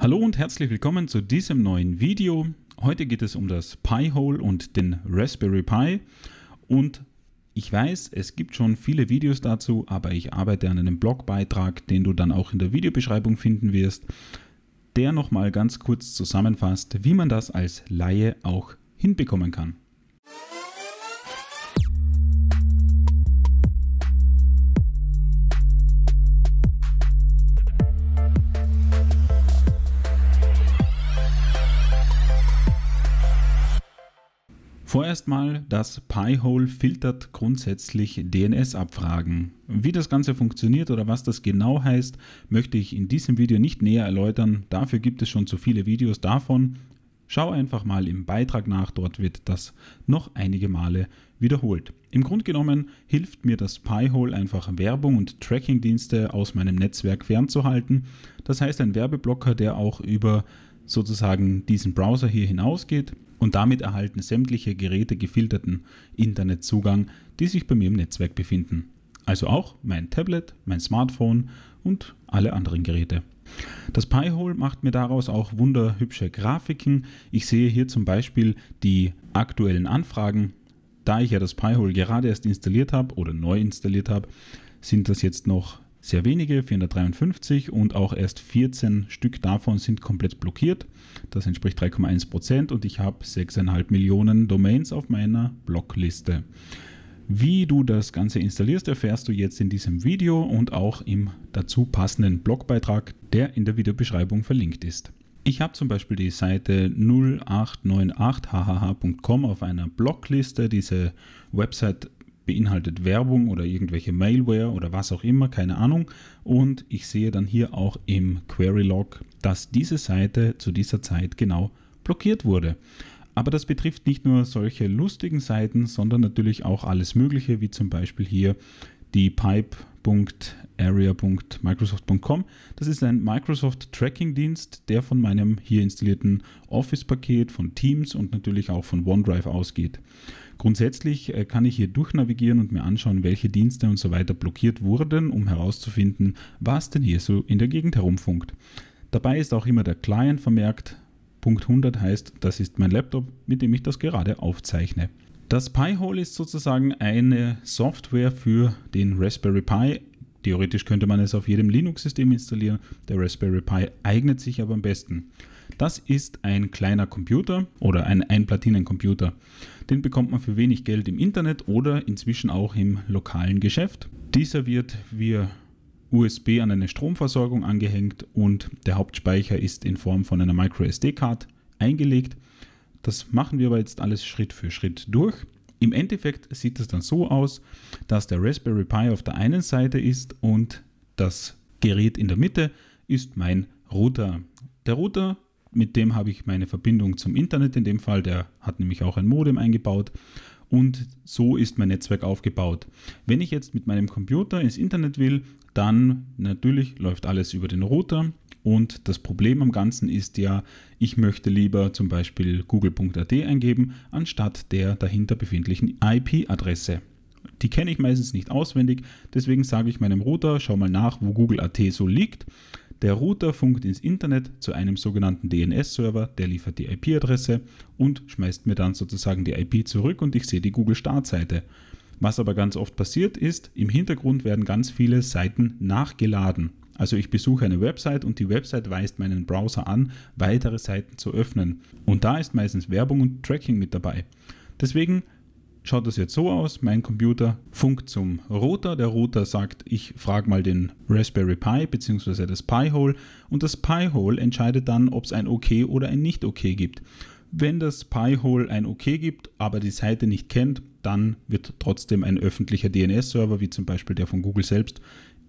Hallo und herzlich willkommen zu diesem neuen Video. Heute geht es um das Pi-Hole und den Raspberry Pi und ich weiß, es gibt schon viele Videos dazu, aber ich arbeite an einem Blogbeitrag, den du dann auch in der Videobeschreibung finden wirst, der nochmal ganz kurz zusammenfasst, wie man das als Laie auch hinbekommen kann. Vorerst mal, das Pi-Hole filtert grundsätzlich DNS-Abfragen. Wie das Ganze funktioniert oder was das genau heißt, möchte ich in diesem Video nicht näher erläutern. Dafür gibt es schon zu viele Videos davon. Schau einfach mal im Beitrag nach, dort wird das noch einige Male wiederholt. Im Grunde genommen hilft mir das Pi-Hole einfach Werbung und Tracking-Dienste aus meinem Netzwerk fernzuhalten. Das heißt, ein Werbeblocker, der auch über sozusagen diesen Browser hier hinausgeht und damit erhalten sämtliche Geräte gefilterten Internetzugang, die sich bei mir im Netzwerk befinden. Also auch mein Tablet, mein Smartphone und alle anderen Geräte. Das Pi-Hole macht mir daraus auch wunderhübsche Grafiken. Ich sehe hier zum Beispiel die aktuellen Anfragen. Da ich ja das Pi-Hole gerade erst installiert habe oder neu installiert habe, sind das jetzt noch sehr wenige, 453 und auch erst 14 Stück davon sind komplett blockiert. Das entspricht 3,1 Prozent und ich habe 6,5 Millionen Domains auf meiner Blockliste. Wie du das Ganze installierst, erfährst du jetzt in diesem Video und auch im dazu passenden Blogbeitrag, der in der Videobeschreibung verlinkt ist. Ich habe zum Beispiel die Seite 0898hhh.com auf einer Blockliste. Diese Website beinhaltet Werbung oder irgendwelche Mailware oder was auch immer, keine Ahnung. Und ich sehe dann hier auch im Query Log, dass diese Seite zu dieser Zeit genau blockiert wurde. Aber das betrifft nicht nur solche lustigen Seiten, sondern natürlich auch alles Mögliche, wie zum Beispiel hier die pipe.area.microsoft.com. Das ist ein Microsoft-Tracking-Dienst, der von meinem hier installierten Office-Paket, von Teams und natürlich auch von OneDrive ausgeht. Grundsätzlich äh, kann ich hier durchnavigieren und mir anschauen, welche Dienste und so weiter blockiert wurden, um herauszufinden, was denn hier so in der Gegend herumfunkt. Dabei ist auch immer der Client vermerkt. Punkt 100 heißt, das ist mein Laptop, mit dem ich das gerade aufzeichne. Das Pi-Hole ist sozusagen eine Software für den Raspberry Pi. Theoretisch könnte man es auf jedem Linux-System installieren, der Raspberry Pi eignet sich aber am besten. Das ist ein kleiner Computer oder ein Einplatinencomputer. Den bekommt man für wenig Geld im Internet oder inzwischen auch im lokalen Geschäft. Dieser wird via USB an eine Stromversorgung angehängt und der Hauptspeicher ist in Form von einer MicroSD-Card eingelegt. Das machen wir aber jetzt alles Schritt für Schritt durch. Im Endeffekt sieht es dann so aus, dass der Raspberry Pi auf der einen Seite ist und das Gerät in der Mitte ist mein Router. Der Router mit dem habe ich meine Verbindung zum Internet in dem Fall. Der hat nämlich auch ein Modem eingebaut. Und so ist mein Netzwerk aufgebaut. Wenn ich jetzt mit meinem Computer ins Internet will, dann natürlich läuft alles über den Router. Und das Problem am Ganzen ist ja, ich möchte lieber zum Beispiel google.at eingeben, anstatt der dahinter befindlichen IP-Adresse. Die kenne ich meistens nicht auswendig, deswegen sage ich meinem Router, schau mal nach, wo Google.at so liegt. Der Router funkt ins Internet zu einem sogenannten DNS-Server, der liefert die IP-Adresse und schmeißt mir dann sozusagen die IP zurück und ich sehe die Google-Startseite. Was aber ganz oft passiert ist, im Hintergrund werden ganz viele Seiten nachgeladen. Also ich besuche eine Website und die Website weist meinen Browser an, weitere Seiten zu öffnen. Und da ist meistens Werbung und Tracking mit dabei. Deswegen schaut das jetzt so aus. Mein Computer funkt zum Router. Der Router sagt, ich frage mal den Raspberry Pi bzw. das Pi-Hole und das Pi-Hole entscheidet dann, ob es ein OK oder ein Nicht-OK gibt. Wenn das Pi-Hole ein OK gibt, aber die Seite nicht kennt, dann wird trotzdem ein öffentlicher DNS-Server, wie zum Beispiel der von Google selbst,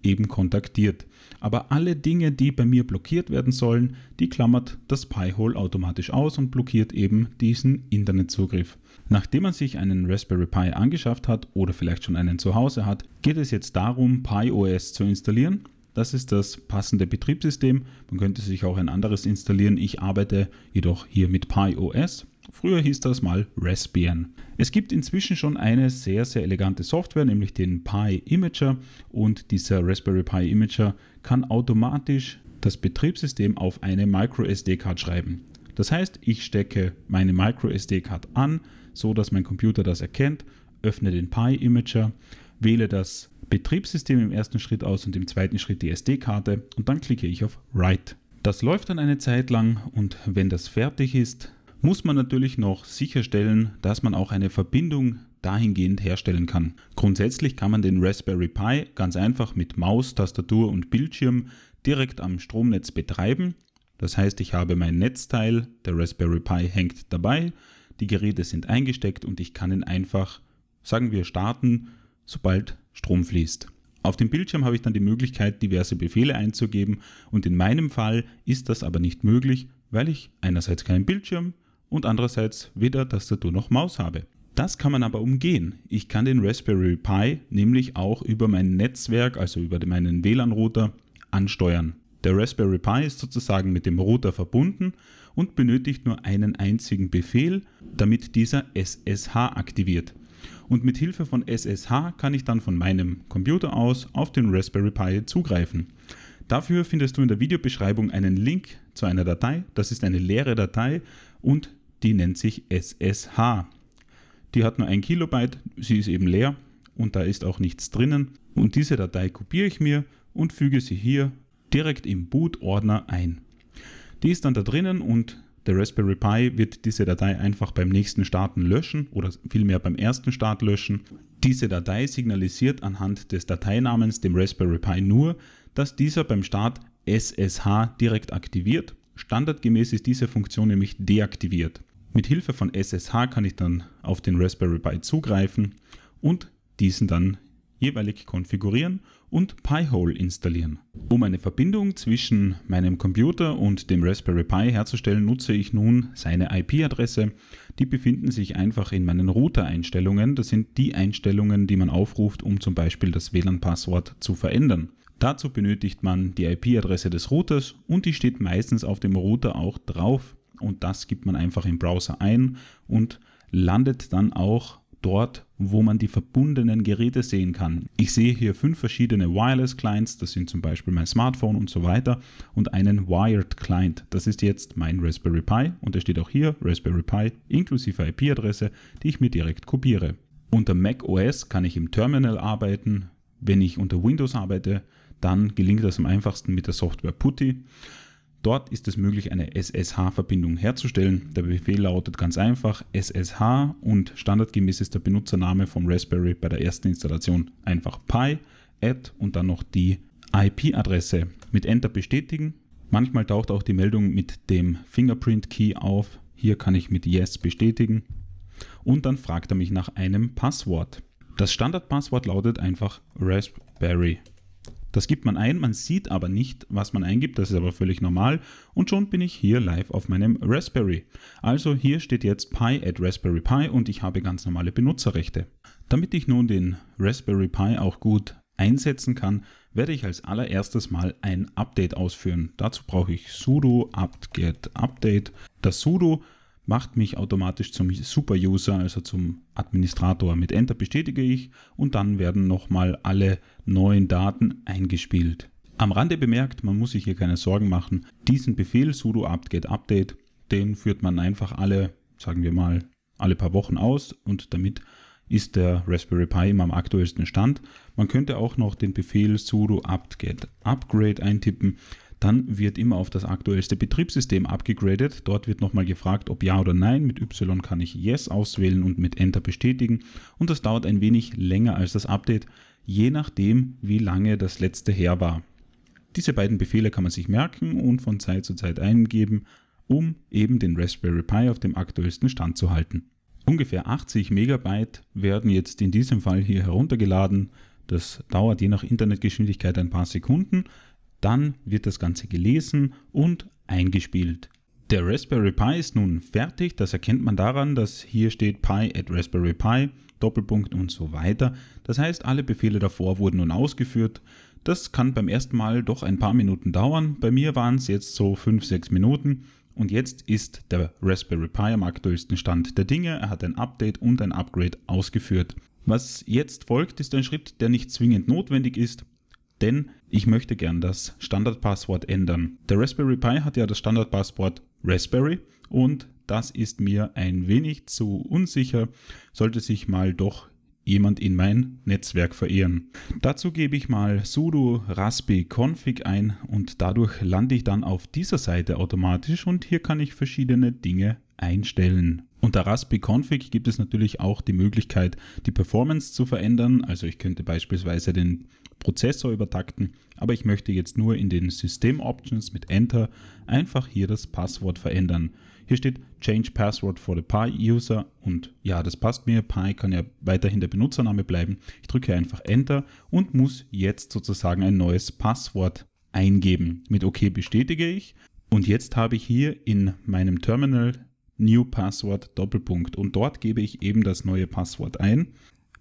eben kontaktiert. Aber alle Dinge, die bei mir blockiert werden sollen, die klammert das Pi-Hole automatisch aus und blockiert eben diesen Internetzugriff. Nachdem man sich einen Raspberry Pi angeschafft hat oder vielleicht schon einen zu Hause hat, geht es jetzt darum, PiOS zu installieren das ist das passende Betriebssystem. Man könnte sich auch ein anderes installieren. Ich arbeite jedoch hier mit PyOS. Früher hieß das mal Raspbian. Es gibt inzwischen schon eine sehr, sehr elegante Software, nämlich den Pi Imager. Und dieser Raspberry Pi Imager kann automatisch das Betriebssystem auf eine MicroSD-Card schreiben. Das heißt, ich stecke meine MicroSD-Card an, so dass mein Computer das erkennt, öffne den Pi Imager wähle das Betriebssystem im ersten Schritt aus und im zweiten Schritt die SD-Karte und dann klicke ich auf Write. Das läuft dann eine Zeit lang und wenn das fertig ist, muss man natürlich noch sicherstellen, dass man auch eine Verbindung dahingehend herstellen kann. Grundsätzlich kann man den Raspberry Pi ganz einfach mit Maus, Tastatur und Bildschirm direkt am Stromnetz betreiben. Das heißt, ich habe mein Netzteil, der Raspberry Pi hängt dabei, die Geräte sind eingesteckt und ich kann ihn einfach, sagen wir, starten sobald Strom fließt. Auf dem Bildschirm habe ich dann die Möglichkeit, diverse Befehle einzugeben und in meinem Fall ist das aber nicht möglich, weil ich einerseits keinen Bildschirm und andererseits weder Tastatur noch Maus habe. Das kann man aber umgehen. Ich kann den Raspberry Pi nämlich auch über mein Netzwerk, also über meinen WLAN-Router, ansteuern. Der Raspberry Pi ist sozusagen mit dem Router verbunden und benötigt nur einen einzigen Befehl, damit dieser SSH aktiviert. Und mit Hilfe von SSH kann ich dann von meinem Computer aus auf den Raspberry Pi zugreifen. Dafür findest du in der Videobeschreibung einen Link zu einer Datei. Das ist eine leere Datei und die nennt sich SSH. Die hat nur ein Kilobyte, sie ist eben leer und da ist auch nichts drinnen. Und diese Datei kopiere ich mir und füge sie hier direkt im Boot-Ordner ein. Die ist dann da drinnen und der Raspberry Pi wird diese Datei einfach beim nächsten Starten löschen oder vielmehr beim ersten Start löschen. Diese Datei signalisiert anhand des Dateinamens dem Raspberry Pi nur, dass dieser beim Start SSH direkt aktiviert. Standardgemäß ist diese Funktion nämlich deaktiviert. Mit Hilfe von SSH kann ich dann auf den Raspberry Pi zugreifen und diesen dann jeweilig konfigurieren und Pi-Hole installieren. Um eine Verbindung zwischen meinem Computer und dem Raspberry Pi herzustellen, nutze ich nun seine IP-Adresse. Die befinden sich einfach in meinen Router-Einstellungen. Das sind die Einstellungen, die man aufruft, um zum Beispiel das WLAN-Passwort zu verändern. Dazu benötigt man die IP-Adresse des Routers und die steht meistens auf dem Router auch drauf. Und das gibt man einfach im Browser ein und landet dann auch dort, wo man die verbundenen Geräte sehen kann. Ich sehe hier fünf verschiedene Wireless Clients, das sind zum Beispiel mein Smartphone und so weiter, und einen Wired Client, das ist jetzt mein Raspberry Pi und der steht auch hier Raspberry Pi inklusive IP-Adresse, die ich mir direkt kopiere. Unter Mac OS kann ich im Terminal arbeiten, wenn ich unter Windows arbeite, dann gelingt das am einfachsten mit der Software Putty. Dort ist es möglich, eine SSH-Verbindung herzustellen. Der Befehl lautet ganz einfach SSH und standardgemäß ist der Benutzername vom Raspberry bei der ersten Installation einfach pi, add und dann noch die IP-Adresse. Mit Enter bestätigen. Manchmal taucht auch die Meldung mit dem Fingerprint-Key auf. Hier kann ich mit Yes bestätigen. Und dann fragt er mich nach einem Passwort. Das Standardpasswort lautet einfach Raspberry. Das gibt man ein, man sieht aber nicht, was man eingibt, das ist aber völlig normal und schon bin ich hier live auf meinem Raspberry. Also hier steht jetzt Pi at Raspberry Pi und ich habe ganz normale Benutzerrechte. Damit ich nun den Raspberry Pi auch gut einsetzen kann, werde ich als allererstes mal ein Update ausführen. Dazu brauche ich sudo apt-get update. Das sudo macht mich automatisch zum Super-User, also zum Administrator. Mit Enter bestätige ich und dann werden nochmal alle neuen Daten eingespielt. Am Rande bemerkt, man muss sich hier keine Sorgen machen. Diesen Befehl sudo apt-get update, den führt man einfach alle, sagen wir mal, alle paar Wochen aus und damit ist der Raspberry Pi immer am aktuellsten Stand. Man könnte auch noch den Befehl sudo apt-get upgrade eintippen. Dann wird immer auf das aktuellste Betriebssystem abgegradet. Dort wird nochmal gefragt, ob ja oder nein. Mit Y kann ich Yes auswählen und mit Enter bestätigen. Und das dauert ein wenig länger als das Update, je nachdem, wie lange das letzte her war. Diese beiden Befehle kann man sich merken und von Zeit zu Zeit eingeben, um eben den Raspberry Pi auf dem aktuellsten Stand zu halten. Ungefähr 80 Megabyte werden jetzt in diesem Fall hier heruntergeladen. Das dauert je nach Internetgeschwindigkeit ein paar Sekunden. Dann wird das Ganze gelesen und eingespielt. Der Raspberry Pi ist nun fertig, das erkennt man daran, dass hier steht Pi at Raspberry Pi, Doppelpunkt und so weiter. Das heißt, alle Befehle davor wurden nun ausgeführt. Das kann beim ersten Mal doch ein paar Minuten dauern, bei mir waren es jetzt so 5-6 Minuten. Und jetzt ist der Raspberry Pi am aktuellsten Stand der Dinge. Er hat ein Update und ein Upgrade ausgeführt. Was jetzt folgt, ist ein Schritt, der nicht zwingend notwendig ist denn ich möchte gern das Standardpasswort ändern. Der Raspberry Pi hat ja das Standardpasswort Raspberry und das ist mir ein wenig zu unsicher, sollte sich mal doch jemand in mein Netzwerk verehren. Dazu gebe ich mal sudo raspi config ein und dadurch lande ich dann auf dieser Seite automatisch und hier kann ich verschiedene Dinge einstellen. Unter Raspi Config gibt es natürlich auch die Möglichkeit, die Performance zu verändern. Also ich könnte beispielsweise den Prozessor übertakten, aber ich möchte jetzt nur in den System Options mit Enter einfach hier das Passwort verändern. Hier steht Change Password for the Pi User und ja, das passt mir. Pi kann ja weiterhin der Benutzername bleiben. Ich drücke einfach Enter und muss jetzt sozusagen ein neues Passwort eingeben. Mit OK bestätige ich und jetzt habe ich hier in meinem Terminal New Password Doppelpunkt und dort gebe ich eben das neue Passwort ein.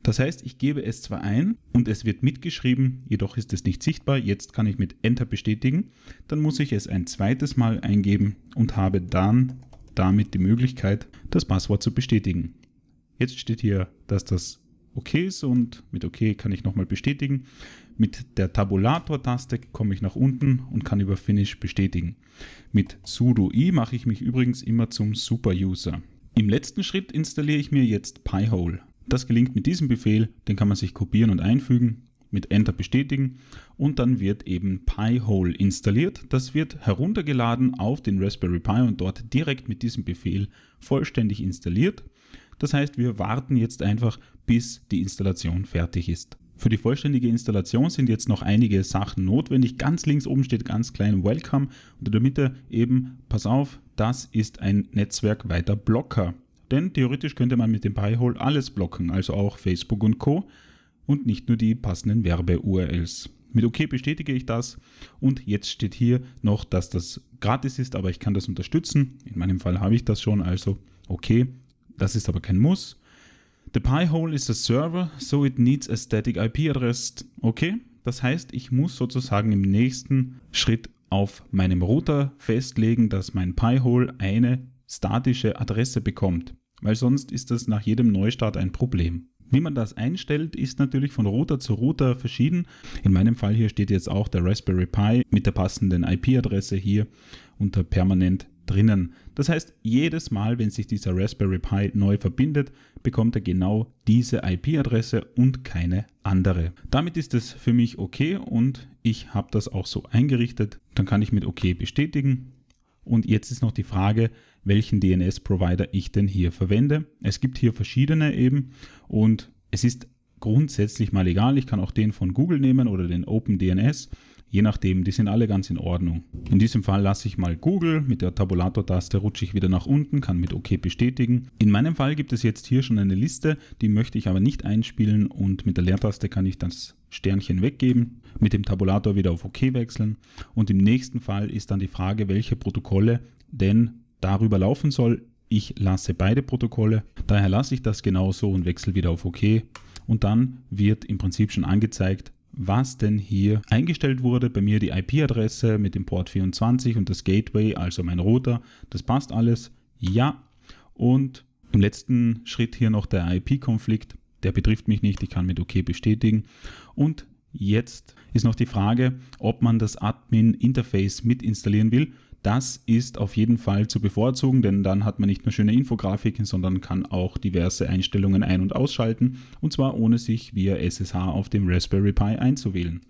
Das heißt, ich gebe es zwar ein und es wird mitgeschrieben, jedoch ist es nicht sichtbar. Jetzt kann ich mit Enter bestätigen. Dann muss ich es ein zweites Mal eingeben und habe dann damit die Möglichkeit, das Passwort zu bestätigen. Jetzt steht hier, dass das OK ist und mit OK kann ich nochmal bestätigen. Mit der Tabulator-Taste komme ich nach unten und kann über Finish bestätigen. Mit sudo i mache ich mich übrigens immer zum Super-User. Im letzten Schritt installiere ich mir jetzt Pi-Hole. Das gelingt mit diesem Befehl, den kann man sich kopieren und einfügen, mit Enter bestätigen und dann wird eben Pi-Hole installiert. Das wird heruntergeladen auf den Raspberry Pi und dort direkt mit diesem Befehl vollständig installiert. Das heißt, wir warten jetzt einfach, bis die Installation fertig ist. Für die vollständige Installation sind jetzt noch einige Sachen notwendig. Ganz links oben steht ganz klein Welcome und in der Mitte eben, pass auf, das ist ein Netzwerk weiter Blocker. Denn theoretisch könnte man mit dem Pi-Hole alles blocken, also auch Facebook und Co. und nicht nur die passenden Werbe-URLs. Mit OK bestätige ich das und jetzt steht hier noch, dass das gratis ist, aber ich kann das unterstützen. In meinem Fall habe ich das schon, also OK. Das ist aber kein Muss. The Pi-Hole is a server, so it needs a static IP address. Okay, das heißt, ich muss sozusagen im nächsten Schritt auf meinem Router festlegen, dass mein Pi-Hole eine statische Adresse bekommt, weil sonst ist das nach jedem Neustart ein Problem. Wie man das einstellt, ist natürlich von Router zu Router verschieden. In meinem Fall hier steht jetzt auch der Raspberry Pi mit der passenden IP-Adresse hier unter permanent drinnen. Das heißt, jedes Mal, wenn sich dieser Raspberry Pi neu verbindet, bekommt er genau diese IP-Adresse und keine andere. Damit ist es für mich okay und ich habe das auch so eingerichtet. Dann kann ich mit OK bestätigen. Und jetzt ist noch die Frage, welchen DNS-Provider ich denn hier verwende. Es gibt hier verschiedene eben und es ist grundsätzlich mal egal. Ich kann auch den von Google nehmen oder den OpenDNS Je nachdem, die sind alle ganz in Ordnung. In diesem Fall lasse ich mal Google, mit der Tabulator-Taste rutsche ich wieder nach unten, kann mit OK bestätigen. In meinem Fall gibt es jetzt hier schon eine Liste, die möchte ich aber nicht einspielen und mit der Leertaste kann ich das Sternchen weggeben, mit dem Tabulator wieder auf OK wechseln und im nächsten Fall ist dann die Frage, welche Protokolle denn darüber laufen soll. Ich lasse beide Protokolle, daher lasse ich das genauso und wechsle wieder auf OK und dann wird im Prinzip schon angezeigt, was denn hier eingestellt wurde. Bei mir die IP-Adresse mit dem Port 24 und das Gateway, also mein Router. Das passt alles. Ja. Und im letzten Schritt hier noch der IP-Konflikt. Der betrifft mich nicht. Ich kann mit OK bestätigen. Und jetzt ist noch die Frage, ob man das Admin-Interface mit installieren will. Das ist auf jeden Fall zu bevorzugen, denn dann hat man nicht nur schöne Infografiken, sondern kann auch diverse Einstellungen ein- und ausschalten und zwar ohne sich via SSH auf dem Raspberry Pi einzuwählen.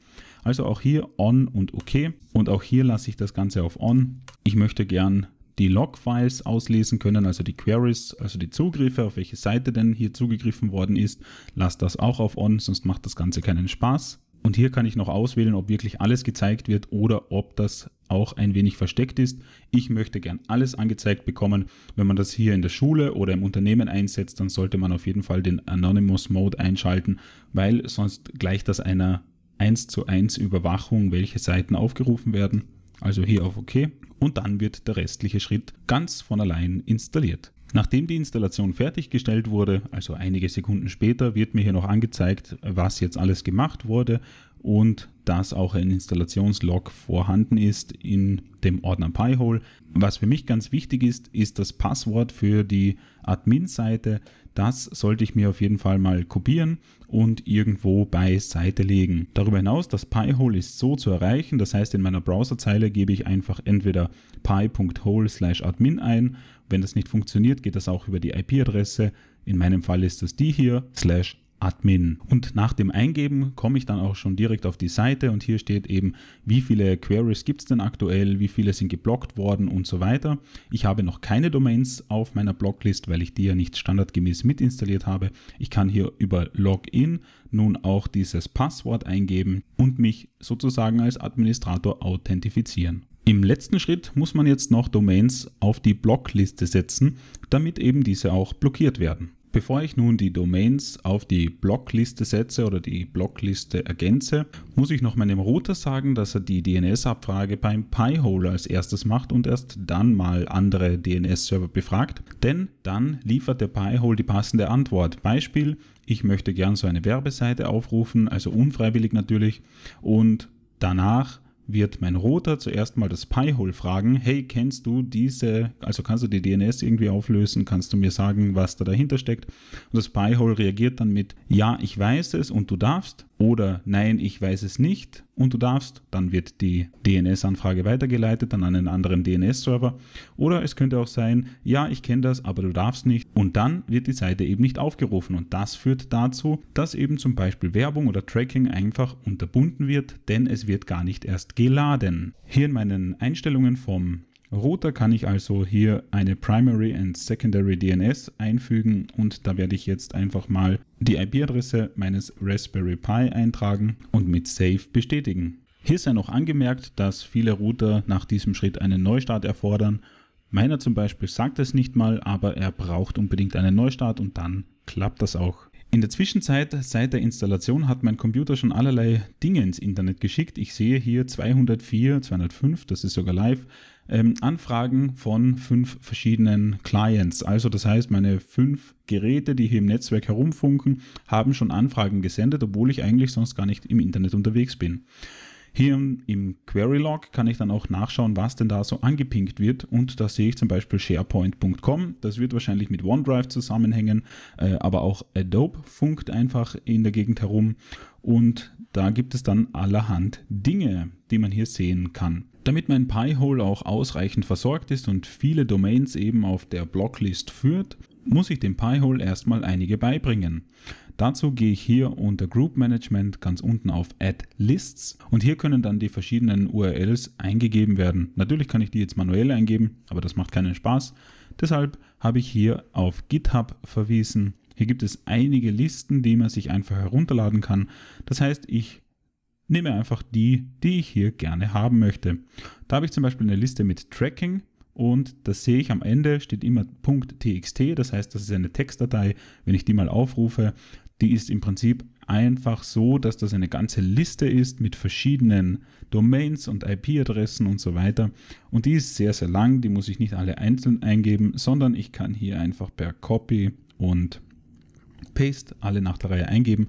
Also auch hier On und OK und auch hier lasse ich das Ganze auf On. Ich möchte gern die Log-Files auslesen können, also die Queries, also die Zugriffe, auf welche Seite denn hier zugegriffen worden ist. Lasst das auch auf On, sonst macht das Ganze keinen Spaß. Und hier kann ich noch auswählen, ob wirklich alles gezeigt wird oder ob das auch ein wenig versteckt ist. Ich möchte gern alles angezeigt bekommen. Wenn man das hier in der Schule oder im Unternehmen einsetzt, dann sollte man auf jeden Fall den Anonymous Mode einschalten, weil sonst gleicht das einer 1 zu 1 Überwachung, welche Seiten aufgerufen werden. Also hier auf OK und dann wird der restliche Schritt ganz von allein installiert. Nachdem die Installation fertiggestellt wurde, also einige Sekunden später, wird mir hier noch angezeigt, was jetzt alles gemacht wurde und dass auch ein Installationslog vorhanden ist in dem Ordner Pi-hole. Was für mich ganz wichtig ist, ist das Passwort für die Admin-Seite. Das sollte ich mir auf jeden Fall mal kopieren und irgendwo bei Seite legen. Darüber hinaus, das Pi-hole ist so zu erreichen. Das heißt, in meiner Browserzeile gebe ich einfach entweder pi.hole/admin ein. Wenn das nicht funktioniert, geht das auch über die IP-Adresse. In meinem Fall ist das die hier slash Admin. Und nach dem Eingeben komme ich dann auch schon direkt auf die Seite und hier steht eben, wie viele Queries gibt es denn aktuell, wie viele sind geblockt worden und so weiter. Ich habe noch keine Domains auf meiner Blocklist, weil ich die ja nicht standardgemäß mitinstalliert habe. Ich kann hier über Login nun auch dieses Passwort eingeben und mich sozusagen als Administrator authentifizieren. Im letzten Schritt muss man jetzt noch Domains auf die Blockliste setzen, damit eben diese auch blockiert werden. Bevor ich nun die Domains auf die Blockliste setze oder die Blockliste ergänze, muss ich noch meinem Router sagen, dass er die DNS-Abfrage beim Pi-Hole als erstes macht und erst dann mal andere DNS-Server befragt, denn dann liefert der Pi-Hole die passende Antwort. Beispiel, ich möchte gern so eine Werbeseite aufrufen, also unfreiwillig natürlich, und danach wird mein Router zuerst mal das Pi-Hole fragen, hey, kennst du diese, also kannst du die DNS irgendwie auflösen, kannst du mir sagen, was da dahinter steckt? Und das Pi-Hole reagiert dann mit, ja, ich weiß es und du darfst oder nein, ich weiß es nicht und du darfst, dann wird die DNS-Anfrage weitergeleitet dann an einen anderen DNS-Server. Oder es könnte auch sein, ja, ich kenne das, aber du darfst nicht und dann wird die Seite eben nicht aufgerufen und das führt dazu, dass eben zum Beispiel Werbung oder Tracking einfach unterbunden wird, denn es wird gar nicht erst geladen. Hier in meinen Einstellungen vom Router kann ich also hier eine Primary and Secondary DNS einfügen und da werde ich jetzt einfach mal die IP-Adresse meines Raspberry Pi eintragen und mit Save bestätigen. Hier sei noch angemerkt, dass viele Router nach diesem Schritt einen Neustart erfordern. Meiner zum Beispiel sagt es nicht mal, aber er braucht unbedingt einen Neustart und dann klappt das auch. In der Zwischenzeit, seit der Installation, hat mein Computer schon allerlei Dinge ins Internet geschickt. Ich sehe hier 204, 205, das ist sogar live, ähm, Anfragen von fünf verschiedenen Clients. Also das heißt, meine fünf Geräte, die hier im Netzwerk herumfunken, haben schon Anfragen gesendet, obwohl ich eigentlich sonst gar nicht im Internet unterwegs bin. Hier im Query Log kann ich dann auch nachschauen, was denn da so angepinkt wird. Und da sehe ich zum Beispiel SharePoint.com. Das wird wahrscheinlich mit OneDrive zusammenhängen, äh, aber auch Adobe funkt einfach in der Gegend herum. Und da gibt es dann allerhand Dinge, die man hier sehen kann. Damit mein Pi-Hole auch ausreichend versorgt ist und viele Domains eben auf der Blocklist führt, muss ich dem Pi-Hole erstmal einige beibringen. Dazu gehe ich hier unter Group Management ganz unten auf Add Lists und hier können dann die verschiedenen URLs eingegeben werden. Natürlich kann ich die jetzt manuell eingeben, aber das macht keinen Spaß. Deshalb habe ich hier auf GitHub verwiesen. Hier gibt es einige Listen, die man sich einfach herunterladen kann. Das heißt, ich nehme einfach die, die ich hier gerne haben möchte. Da habe ich zum Beispiel eine Liste mit Tracking und das sehe ich am Ende, steht immer .txt, das heißt, das ist eine Textdatei, wenn ich die mal aufrufe, die ist im Prinzip einfach so, dass das eine ganze Liste ist mit verschiedenen Domains und IP-Adressen und so weiter. Und die ist sehr, sehr lang, die muss ich nicht alle einzeln eingeben, sondern ich kann hier einfach per Copy und Paste alle nach der Reihe eingeben.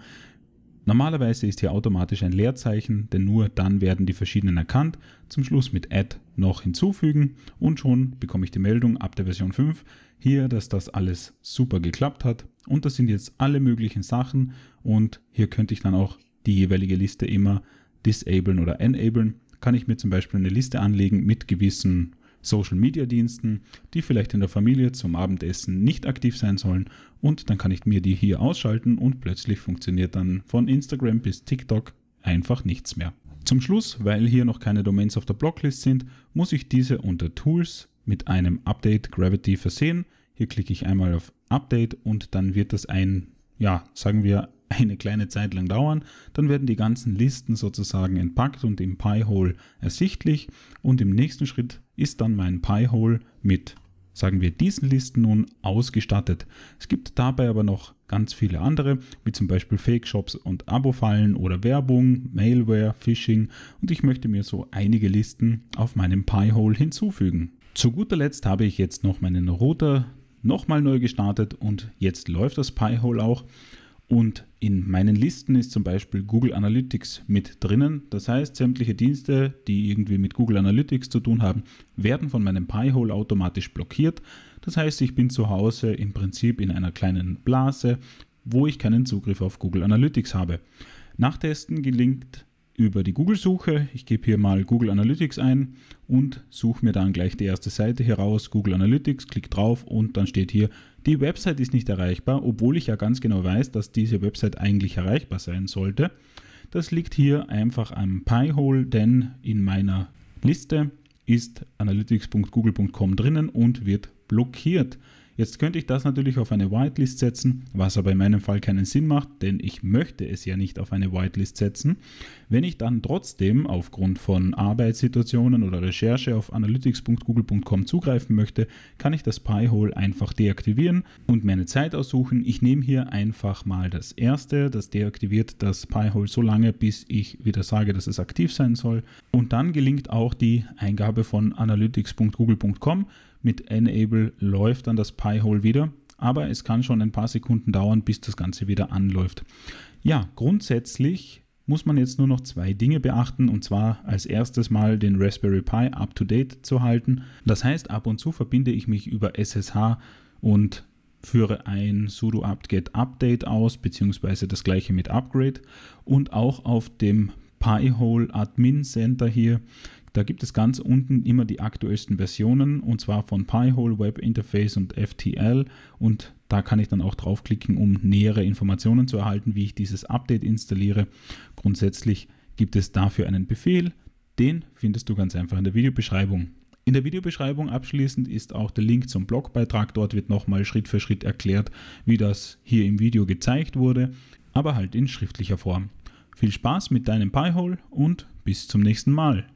Normalerweise ist hier automatisch ein Leerzeichen, denn nur dann werden die verschiedenen erkannt. Zum Schluss mit add noch hinzufügen und schon bekomme ich die Meldung ab der Version 5 hier, dass das alles super geklappt hat. Und das sind jetzt alle möglichen Sachen und hier könnte ich dann auch die jeweilige Liste immer disablen oder enablen. Kann ich mir zum Beispiel eine Liste anlegen mit gewissen Social-Media-Diensten, die vielleicht in der Familie zum Abendessen nicht aktiv sein sollen. Und dann kann ich mir die hier ausschalten und plötzlich funktioniert dann von Instagram bis TikTok einfach nichts mehr. Zum Schluss, weil hier noch keine Domains auf der Blocklist sind, muss ich diese unter Tools mit einem Update Gravity versehen. Hier klicke ich einmal auf Update und dann wird das ein, ja, sagen wir, eine kleine Zeit lang dauern, dann werden die ganzen Listen sozusagen entpackt und im Pi-Hole ersichtlich und im nächsten Schritt ist dann mein Pi-Hole mit, sagen wir, diesen Listen nun ausgestattet. Es gibt dabei aber noch ganz viele andere, wie zum Beispiel Fake-Shops und Abo-Fallen oder Werbung, Mailware, Phishing und ich möchte mir so einige Listen auf meinem Pi-Hole hinzufügen. Zu guter Letzt habe ich jetzt noch meinen Router nochmal neu gestartet und jetzt läuft das Pi-Hole auch und in meinen Listen ist zum Beispiel Google Analytics mit drinnen. Das heißt, sämtliche Dienste, die irgendwie mit Google Analytics zu tun haben, werden von meinem Pi-Hole automatisch blockiert. Das heißt, ich bin zu Hause im Prinzip in einer kleinen Blase, wo ich keinen Zugriff auf Google Analytics habe. Nachtesten gelingt über die Google-Suche. Ich gebe hier mal Google Analytics ein und suche mir dann gleich die erste Seite heraus, Google Analytics, klick drauf und dann steht hier, die Website ist nicht erreichbar, obwohl ich ja ganz genau weiß, dass diese Website eigentlich erreichbar sein sollte. Das liegt hier einfach am Pi-Hole, denn in meiner Liste ist analytics.google.com drinnen und wird blockiert. Jetzt könnte ich das natürlich auf eine Whitelist setzen, was aber in meinem Fall keinen Sinn macht, denn ich möchte es ja nicht auf eine Whitelist setzen. Wenn ich dann trotzdem aufgrund von Arbeitssituationen oder Recherche auf analytics.google.com zugreifen möchte, kann ich das Pi-Hole einfach deaktivieren und mir eine Zeit aussuchen. Ich nehme hier einfach mal das erste, das deaktiviert das Pi-Hole so lange, bis ich wieder sage, dass es aktiv sein soll. Und dann gelingt auch die Eingabe von analytics.google.com. Mit Enable läuft dann das Pi-Hole wieder, aber es kann schon ein paar Sekunden dauern, bis das Ganze wieder anläuft. Ja, grundsätzlich muss man jetzt nur noch zwei Dinge beachten und zwar als erstes mal den Raspberry Pi up to date zu halten. Das heißt, ab und zu verbinde ich mich über SSH und führe ein sudo apt-get update aus, beziehungsweise das gleiche mit upgrade und auch auf dem Pi-Hole Admin Center hier da gibt es ganz unten immer die aktuellsten Versionen und zwar von Pi-hole, Web Interface und FTL und da kann ich dann auch draufklicken, um nähere Informationen zu erhalten, wie ich dieses Update installiere. Grundsätzlich gibt es dafür einen Befehl, den findest du ganz einfach in der Videobeschreibung. In der Videobeschreibung abschließend ist auch der Link zum Blogbeitrag. Dort wird nochmal Schritt für Schritt erklärt, wie das hier im Video gezeigt wurde, aber halt in schriftlicher Form. Viel Spaß mit deinem Pi-Hole und bis zum nächsten Mal.